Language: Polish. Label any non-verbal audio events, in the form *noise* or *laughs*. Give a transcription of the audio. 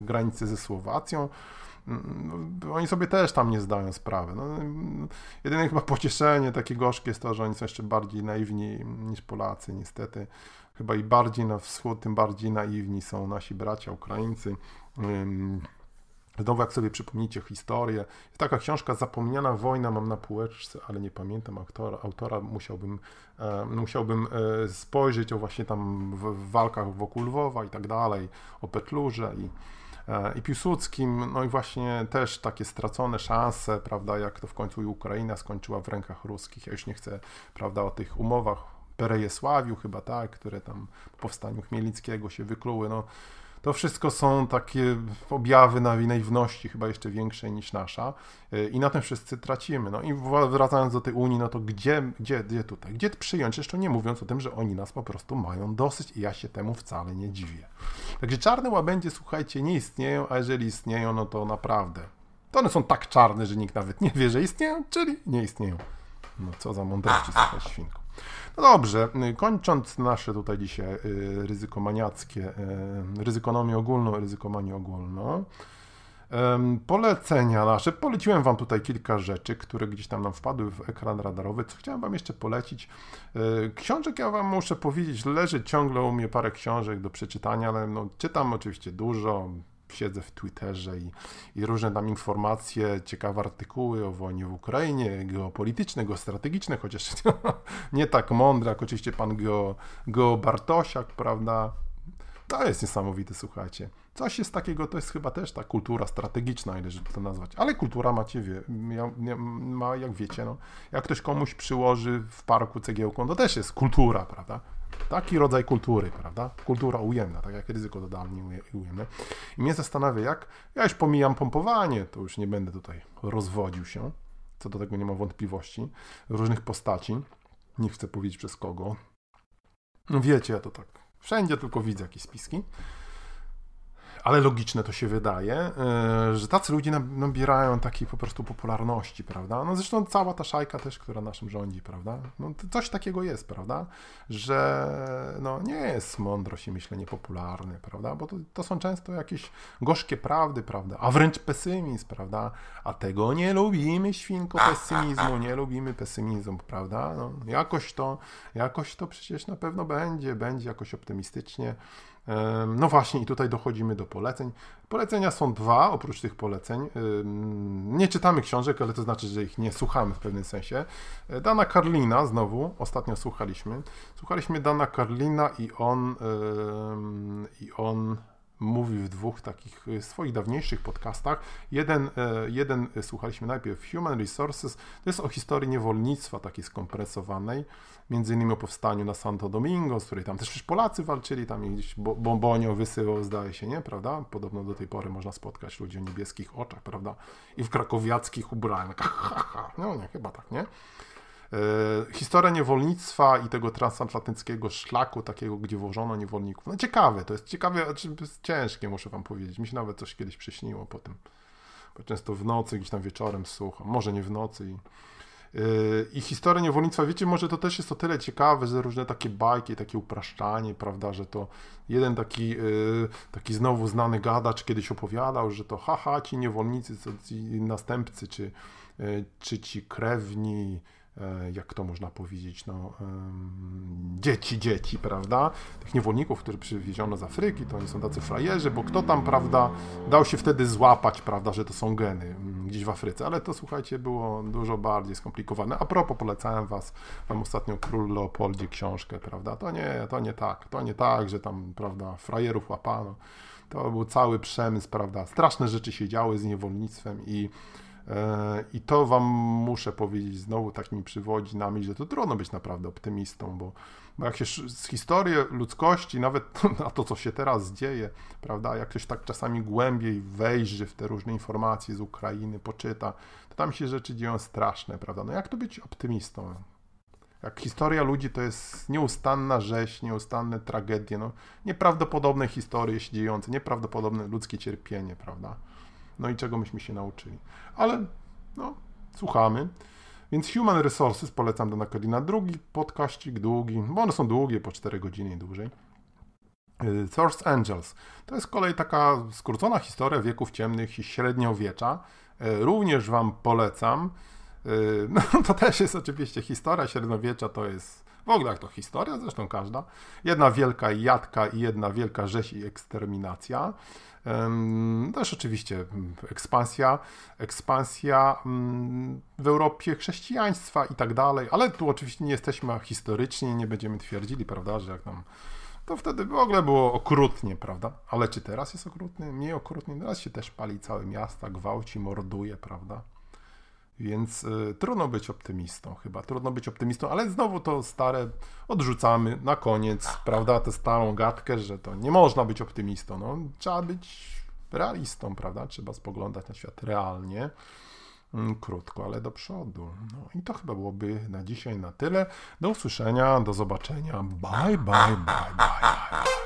granicy ze Słowacją. Mm, no, oni sobie też tam nie zdają sprawy. No, jedyne chyba pocieszenie takie gorzkie jest to, że oni są jeszcze bardziej naiwni niż Polacy, niestety. Chyba i bardziej na wschód, tym bardziej naiwni są nasi bracia Ukraińcy. Znowu, jak sobie przypomnijcie historię, jest taka książka Zapomniana wojna, mam na półeczce, ale nie pamiętam autora, autora musiałbym, e, musiałbym e, spojrzeć o właśnie tam w, w walkach wokół Lwowa i tak dalej, o Petlurze i, E, i Piłsudskim, no i właśnie też takie stracone szanse, prawda, jak to w końcu i Ukraina skończyła w rękach ruskich. Ja już nie chcę, prawda, o tych umowach Perejesławiu chyba, tak, które tam po powstaniu Chmielickiego się wykluły, no to wszystko są takie objawy naiwności chyba jeszcze większej niż nasza e, i na tym wszyscy tracimy. No i wracając do tej Unii, no to gdzie, gdzie, gdzie tutaj? Gdzie przyjąć? Jeszcze nie mówiąc o tym, że oni nas po prostu mają dosyć i ja się temu wcale nie dziwię. Także czarne łabędzie, słuchajcie, nie istnieją, a jeżeli istnieją, no to naprawdę. To one są tak czarne, że nikt nawet nie wie, że istnieją, czyli nie istnieją. No co za mądrości, słuchaj, świnka. No dobrze, y, kończąc nasze tutaj dzisiaj y, ryzyko maniackie, y, ryzykonomię ogólną, ryzykomanię ogólną, Polecenia nasze. Poleciłem Wam tutaj kilka rzeczy, które gdzieś tam nam wpadły w ekran radarowy. Co chciałem Wam jeszcze polecić? E, książek ja Wam muszę powiedzieć, leży ciągle u mnie parę książek do przeczytania, ale no, czytam oczywiście dużo. Siedzę w Twitterze i, i różne tam informacje, ciekawe artykuły o wojnie w Ukrainie, geopolityczne, geostrategiczne, chociaż *laughs* nie tak mądre jak oczywiście pan Geo, Geo Bartosiak, prawda? To jest niesamowite, słuchajcie. Coś jest takiego, to jest chyba też ta kultura strategiczna, ile żeby to nazwać. Ale kultura macie, wie, ma, jak wiecie, no, jak ktoś komuś przyłoży w parku cegiełką, to też jest kultura, prawda? Taki rodzaj kultury, prawda? Kultura ujemna, tak jak ryzyko i ujemne. I mnie zastanawia, jak. Ja już pomijam pompowanie, to już nie będę tutaj rozwodził się. Co do tego nie mam wątpliwości. Różnych postaci. Nie chcę powiedzieć przez kogo. No wiecie, ja to tak. Wszędzie tylko widzę jakieś spiski ale logiczne to się wydaje, e, że tacy ludzie nabierają takiej po prostu popularności, prawda? No zresztą cała ta szajka też, która naszym rządzi, prawda? No coś takiego jest, prawda? Że no nie jest mądrość i myślenie popularne, prawda? Bo to, to są często jakieś gorzkie prawdy, prawda? A wręcz pesymizm, prawda? A tego nie lubimy, świnko, pesymizmu, nie lubimy pesymizmu, prawda? No, jakoś to, jakoś to przecież na pewno będzie, będzie jakoś optymistycznie. No właśnie, i tutaj dochodzimy do poleceń. Polecenia są dwa, oprócz tych poleceń. Nie czytamy książek, ale to znaczy, że ich nie słuchamy w pewnym sensie. E, Dana Karlina, znowu, ostatnio słuchaliśmy. Słuchaliśmy Dana Karlina i on. I on mówi w dwóch takich e, swoich dawniejszych podcastach. Jeden, e, jeden e, słuchaliśmy najpierw Human Resources, to jest o historii niewolnictwa takiej skompresowanej, między innymi o powstaniu na Santo Domingo, z której tam też Polacy walczyli, tam gdzieś bombonio wysyłał, zdaje się, nie, prawda? Podobno do tej pory można spotkać ludzi o niebieskich oczach, prawda? I w krakowiackich ubrankach, *laughs* no nie, chyba tak, nie? E, historia niewolnictwa i tego transatlantyckiego szlaku, takiego, gdzie włożono niewolników. No ciekawe, to jest ciekawe, znaczy, jest ciężkie, muszę wam powiedzieć. Mi się nawet coś kiedyś przyśniło po tym. Bo często w nocy, gdzieś tam wieczorem słucham, może nie w nocy i... E, I historia niewolnictwa, wiecie, może to też jest o tyle ciekawe, że różne takie bajki, takie upraszczanie, prawda, że to jeden taki, e, taki znowu znany gadacz kiedyś opowiadał, że to haha, ci niewolnicy, ci następcy, czy, czy ci krewni, E, jak to można powiedzieć, no, dzieci, dzieci, prawda? Tych niewolników, które przywieziono z Afryki, to oni są tacy frajerzy, bo kto tam, prawda, dał się wtedy złapać, prawda, że to są geny mm, gdzieś w Afryce. Ale to, słuchajcie, było dużo bardziej skomplikowane. A propos, polecałem was, wam ostatnio Król Leopoldzie książkę, prawda? To nie, to nie tak, to nie tak, że tam, prawda, frajerów łapano. To był cały przemysł, prawda? Straszne rzeczy się działy z niewolnictwem i E, I to Wam muszę powiedzieć, znowu tak mi przywodzi na myśl, że to trudno być naprawdę optymistą, bo, bo jak się z historii ludzkości, nawet *laughs* na to, co się teraz dzieje, prawda, jak ktoś tak czasami głębiej wejrzy w te różne informacje z Ukrainy, poczyta, to tam się rzeczy dzieją straszne, prawda. No jak to być optymistą? Jak historia ludzi to jest nieustanna rzeź, nieustanne tragedie, no, nieprawdopodobne historie się dziejące, nieprawdopodobne ludzkie cierpienie, prawda no i czego myśmy się nauczyli. Ale no, słuchamy. Więc Human Resources polecam do Nakalina. Drugi podkaścik, długi, bo one są długie, po 4 godziny i dłużej. Y, Source Angels. To jest kolej taka skrócona historia wieków ciemnych i średniowiecza. Y, również Wam polecam. Yy, *laughs* no to też jest oczywiście historia średniowiecza, to jest w ogóle jak to historia, zresztą każda. Jedna wielka jadka i jedna wielka rzeź i eksterminacja. Też oczywiście mm, ekspansja, ekspansja mm, w Europie chrześcijaństwa i tak dalej, ale tu oczywiście nie jesteśmy historyczni, nie będziemy twierdzili, prawda, że jak nam to wtedy w ogóle było okrutnie, prawda? Ale czy teraz jest okrutnie? Mniej okrutnie, teraz się też pali całe miasta, gwałci, morduje, prawda? Więc y, trudno być optymistą, chyba. Trudno być optymistą, ale znowu to stare odrzucamy na koniec, prawda? Tę starą gadkę, że to nie można być optymistą. No, trzeba być realistą, prawda? Trzeba spoglądać na świat realnie, mm, krótko, ale do przodu. No i to chyba byłoby na dzisiaj na tyle. Do usłyszenia, do zobaczenia. Bye, bye, bye, bye. bye.